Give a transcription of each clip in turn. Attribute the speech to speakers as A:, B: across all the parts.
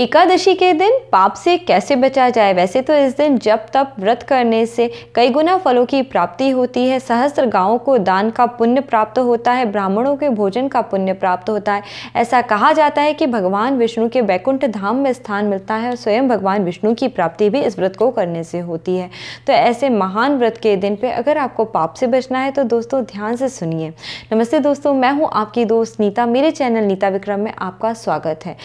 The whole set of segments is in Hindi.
A: एकादशी के दिन पाप से कैसे बचा जाए वैसे तो इस दिन जब तप व्रत करने से कई गुना फलों की प्राप्ति होती है सहस्त्र गांवों को दान का पुण्य प्राप्त होता है ब्राह्मणों के भोजन का पुण्य प्राप्त होता है ऐसा कहा जाता है कि भगवान विष्णु के वैकुंठ धाम में स्थान मिलता है और स्वयं भगवान विष्णु की प्राप्ति भी इस व्रत को करने से होती है तो ऐसे महान व्रत के दिन पर अगर आपको पाप से बचना है तो दोस्तों ध्यान से सुनिए नमस्ते दोस्तों मैं हूँ आपकी दोस्त नीता मेरे चैनल नीता विक्रम में आपका स्वागत है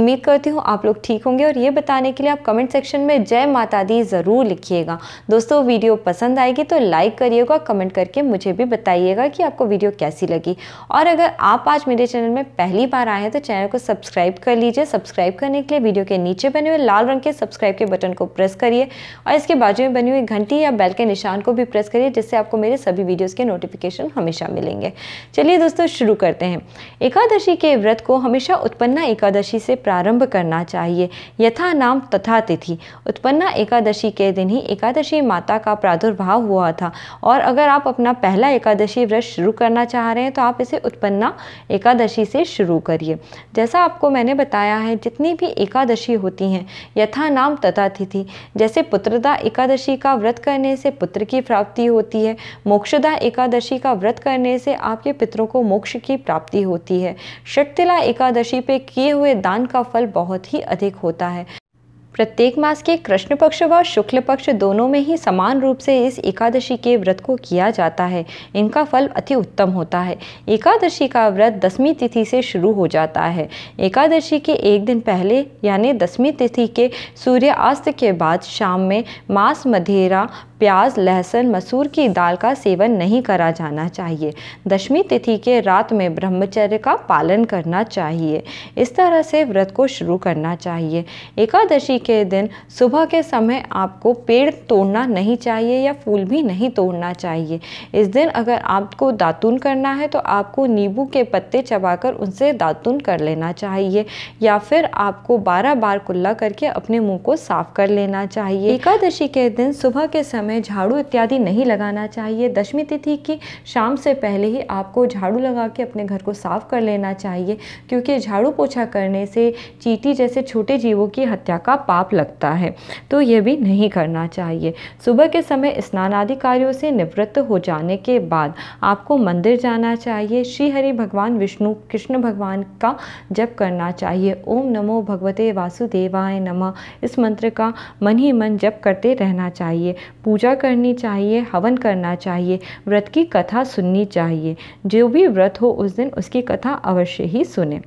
A: उम्मीद करती हूँ आप आप लोग ठीक होंगे और ये बताने के लिए आप कमेंट सेक्शन में जय माता दी ज़रूर लिखिएगा दोस्तों वीडियो पसंद आएगी तो लाइक करिएगा कमेंट करके मुझे भी बताइएगा कि आपको वीडियो कैसी लगी और अगर आप आज मेरे चैनल में पहली बार आए हैं तो चैनल को सब्सक्राइब कर लीजिए सब्सक्राइब करने के लिए वीडियो के नीचे बने हुए लाल रंग के सब्सक्राइब के बटन को प्रेस करिए और इसके बाजू में बनी हुई घंटी या बेल के निशान को भी प्रेस करिए जिससे आपको मेरे सभी वीडियोज़ के नोटिफिकेशन हमेशा मिलेंगे चलिए दोस्तों शुरू करते हैं एकादशी के व्रत को हमेशा उत्पन्ना एकादशी से प्रारंभ करना करना चाहिए यथा नाम तथा तिथि उत्पन्ना एकादशी के दिन ही एकादशी माता का प्रादुर्भाव हुआ था और अगर आप अपना पहला एकादशी व्रत शुरू करना चाह रहे हैं तो आप इसे उत्पन्ना एकादशी से शुरू करिए जैसा आपको मैंने बताया है जितनी भी एकादशी होती हैं यथा नाम तथा तिथि जैसे पुत्रदा एकादशी का व्रत करने से पुत्र की प्राप्ति होती है मोक्षदा एकादशी का व्रत करने से आपके पितरों को मोक्ष की प्राप्ति होती है शक्तिला एकादशी पे किए हुए दान का फल बहुत भी अधिक होता है प्रत्येक मास के कृष्ण पक्ष व शुक्ल पक्ष दोनों में ही समान रूप से इस एकादशी के व्रत को किया जाता है इनका फल अति उत्तम होता है एकादशी का व्रत दसवीं तिथि से शुरू हो जाता है एकादशी के एक दिन पहले यानी दसवीं तिथि के सूर्यास्त के बाद शाम में मांस मधेरा प्याज लहसुन मसूर की दाल का सेवन नहीं करा जाना चाहिए दशमी तिथि के रात में ब्रह्मचर्य का पालन करना चाहिए इस तरह से व्रत को शुरू करना चाहिए एकादशी के दिन सुबह के समय आपको पेड़ तोड़ना नहीं चाहिए या फूल भी नहीं तोड़ना चाहिए इस दिन अगर आपको दातुन करना है तो आपको नींबू के पत्ते चबाकर उनसे दातुन कर लेना चाहिए या फिर आपको बारह बार कुल्ला करके अपने मुंह को साफ कर लेना चाहिए एकादशी के दिन सुबह के समय झाड़ू इत्यादि नहीं लगाना चाहिए दशमी तिथि की शाम से पहले ही आपको झाड़ू लगा के अपने घर को साफ कर लेना चाहिए क्योंकि झाड़ू पोछा करने से चीटी जैसे छोटे जीवों की हत्या का पाप लगता है तो ये भी नहीं करना चाहिए सुबह के समय स्नान आदि कार्यों से निवृत्त हो जाने के बाद आपको मंदिर जाना चाहिए श्री हरि भगवान विष्णु कृष्ण भगवान का जप करना चाहिए ओम नमो भगवते वासुदेवाय नमः इस मंत्र का मन ही मन जप करते रहना चाहिए पूजा करनी चाहिए हवन करना चाहिए व्रत की कथा सुननी चाहिए जो भी व्रत हो उस दिन उसकी कथा अवश्य ही सुने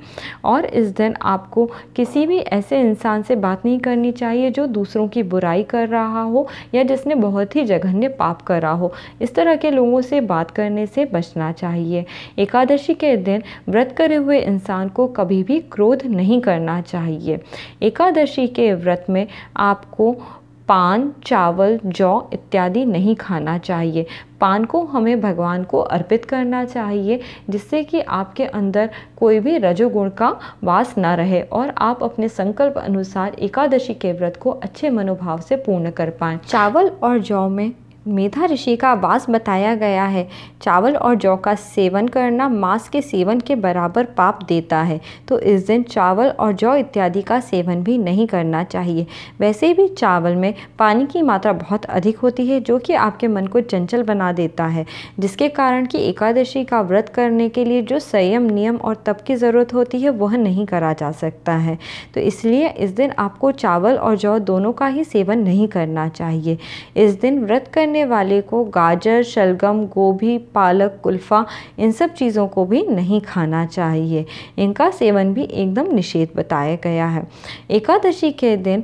A: और इस दिन आपको किसी भी ऐसे इंसान से बात नहीं कर करनी चाहिए जो दूसरों की बुराई कर रहा हो या जिसने बहुत ही जघन्य पाप करा हो इस तरह के लोगों से बात करने से बचना चाहिए एकादशी के दिन व्रत करे हुए इंसान को कभी भी क्रोध नहीं करना चाहिए एकादशी के व्रत में आपको पान चावल जौ इत्यादि नहीं खाना चाहिए पान को हमें भगवान को अर्पित करना चाहिए जिससे कि आपके अंदर कोई भी रजोगुण का वास ना रहे और आप अपने संकल्प अनुसार एकादशी के व्रत को अच्छे मनोभाव से पूर्ण कर पाएँ चावल और जौ में मेधा ऋषि का आवास बताया गया है चावल और जौ का सेवन करना मांस के सेवन के बराबर पाप देता है तो इस दिन चावल और जौ इत्यादि का सेवन भी नहीं करना चाहिए वैसे भी चावल में पानी की मात्रा बहुत अधिक होती है जो कि आपके मन को चंचल बना देता है जिसके कारण कि एकादशी का व्रत करने के लिए जो संयम नियम और तप की ज़रूरत होती है वह नहीं करा जा सकता है तो इसलिए इस दिन आपको चावल और जौ दोनों का ही सेवन नहीं करना चाहिए इस दिन व्रत करने करने वाले को गाजर शलगम गोभी पालक कुल्फ़ा इन सब चीज़ों को भी नहीं खाना चाहिए इनका सेवन भी एकदम निषेध बताया गया है एकादशी के दिन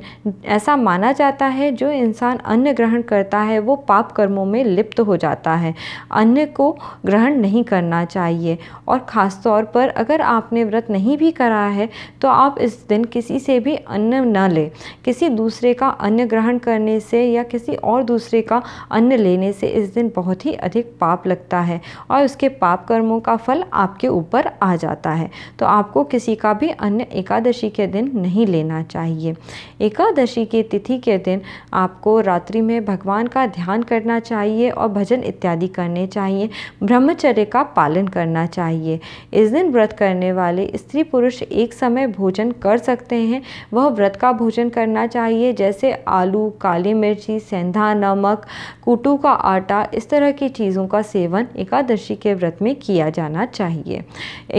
A: ऐसा माना जाता है जो इंसान अन्न ग्रहण करता है वो पाप कर्मों में लिप्त हो जाता है अन्न को ग्रहण नहीं करना चाहिए और ख़ास तौर पर अगर आपने व्रत नहीं भी करा है तो आप इस दिन किसी से भी अन्न न लें किसी दूसरे का अन्न ग्रहण करने से या किसी और दूसरे का अन्न अन्न लेने से इस दिन बहुत ही अधिक पाप लगता है और उसके पाप कर्मों का फल आपके ऊपर आ जाता है तो आपको किसी का भी अन्न एकादशी के दिन नहीं लेना चाहिए एकादशी की तिथि के दिन आपको रात्रि में भगवान का ध्यान करना चाहिए और भजन इत्यादि करने चाहिए ब्रह्मचर्य का पालन करना चाहिए इस दिन व्रत करने वाले स्त्री पुरुष एक समय भोजन कर सकते हैं वह व्रत का भोजन करना चाहिए जैसे आलू काली मिर्ची सेंधा नमक कुटू का आटा इस तरह की चीज़ों का सेवन एकादशी के व्रत में किया जाना चाहिए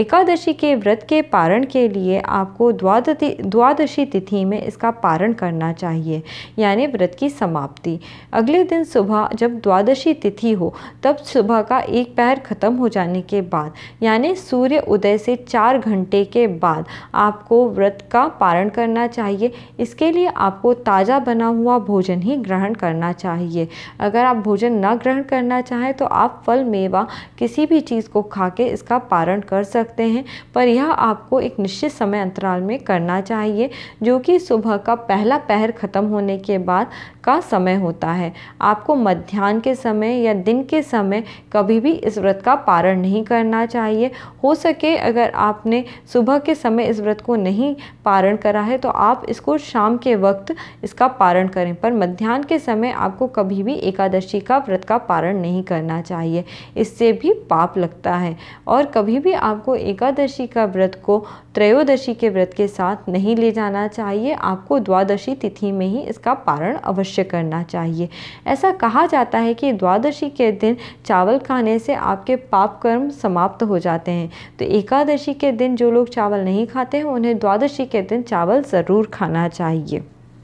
A: एकादशी के व्रत के पारण के लिए आपको द्वादशी द्वादशी तिथि में इसका पारण करना चाहिए यानी व्रत की समाप्ति अगले दिन सुबह जब द्वादशी तिथि हो तब सुबह का एक पैर ख़त्म हो जाने के बाद यानी सूर्य उदय से चार घंटे के बाद आपको व्रत का पारण करना चाहिए इसके लिए आपको ताज़ा बना हुआ भोजन ही ग्रहण करना चाहिए अगर अगर आप भोजन न ग्रहण करना चाहें तो आप फल मेवा किसी भी चीज़ को खा के इसका पारण कर सकते हैं पर यह आपको एक निश्चित समय अंतराल में करना चाहिए जो कि सुबह का पहला पहर ख़त्म होने के बाद का समय होता है आपको मध्यान्ह के समय या दिन के समय कभी भी इस व्रत का पारण नहीं करना चाहिए हो सके अगर आपने सुबह के समय इस व्रत को नहीं पारण करा है तो आप इसको शाम के वक्त इसका पारण करें पर मध्यान्ह के समय आपको कभी भी एकादशी का व्रत का पारण नहीं करना चाहिए इससे भी पाप लगता है और कभी भी आपको एकादशी का व्रत को त्रयोदशी के व्रत के साथ नहीं ले जाना चाहिए आपको द्वादशी तिथि में ही इसका पारण अवश्य अवश्य करना चाहिए ऐसा कहा जाता है कि द्वादशी के दिन चावल खाने से आपके पाप कर्म समाप्त हो जाते हैं तो एकादशी के दिन जो लोग चावल नहीं खाते हैं उन्हें द्वादशी के दिन चावल ज़रूर खाना चाहिए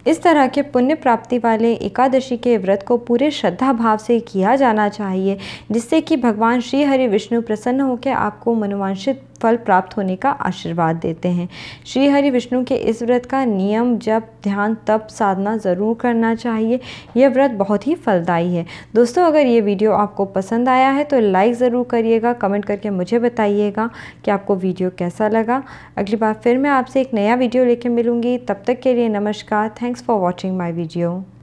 A: इस तरह के पुण्य प्राप्ति वाले एकादशी के व्रत को पूरे श्रद्धा भाव से किया जाना चाहिए जिससे कि भगवान श्री हरि विष्णु प्रसन्न होकर आपको मनोवांछित फल प्राप्त होने का आशीर्वाद देते हैं श्री हरि विष्णु के इस व्रत का नियम जब ध्यान तप साधना ज़रूर करना चाहिए यह व्रत बहुत ही फलदायी है दोस्तों अगर ये वीडियो आपको पसंद आया है तो लाइक ज़रूर करिएगा कमेंट करके मुझे बताइएगा कि आपको वीडियो कैसा लगा अगली बार फिर मैं आपसे एक नया वीडियो लेके मिलूँगी तब तक के लिए नमस्कार thanks for watching my video